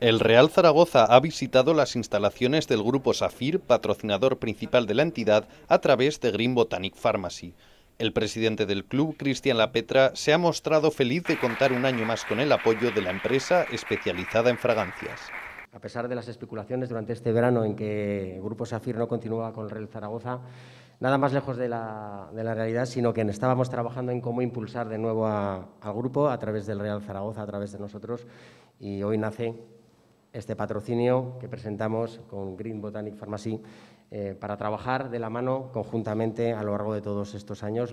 El Real Zaragoza ha visitado las instalaciones del grupo Safir, patrocinador principal de la entidad, a través de Green Botanic Pharmacy. El presidente del club, Cristian Lapetra, se ha mostrado feliz de contar un año más con el apoyo de la empresa especializada en fragancias. A pesar de las especulaciones durante este verano en que el Grupo Safir no continuaba con el Real Zaragoza, nada más lejos de la, realidad, sino que estábamos trabajando en cómo impulsar de nuevo al grupo a través del Real Zaragoza, a través de nosotros, y hoy nace este patrocinio que presentamos con Green Botanic Pharmacy eh, para trabajar de la mano conjuntamente a lo largo de todos estos años.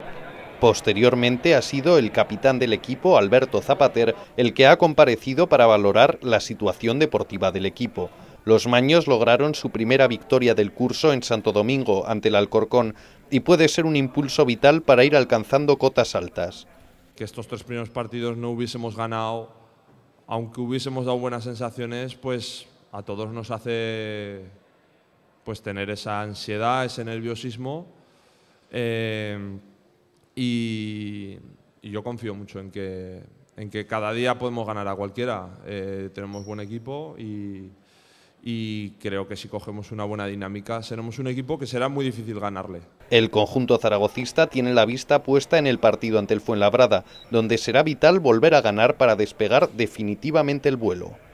Posteriormente ha sido el capitán del equipo, Alberto Zapater, el que ha comparecido para valorar la situación deportiva del equipo. Los maños lograron su primera victoria del curso en Santo Domingo ante el Alcorcón y puede ser un impulso vital para ir alcanzando cotas altas. Que estos tres primeros partidos no hubiésemos ganado aunque hubiésemos dado buenas sensaciones, pues a todos nos hace pues tener esa ansiedad, ese nerviosismo. Eh, y, yo confío mucho en que, en que cada día podemos ganar a cualquiera. Eh, tenemos buen equipo y, y creo que si cogemos una buena dinámica seremos un equipo que será muy difícil ganarle. El conjunto zaragocista tiene la vista puesta en el partido ante el Fuenlabrada, donde será vital volver a ganar para despegar definitivamente el vuelo.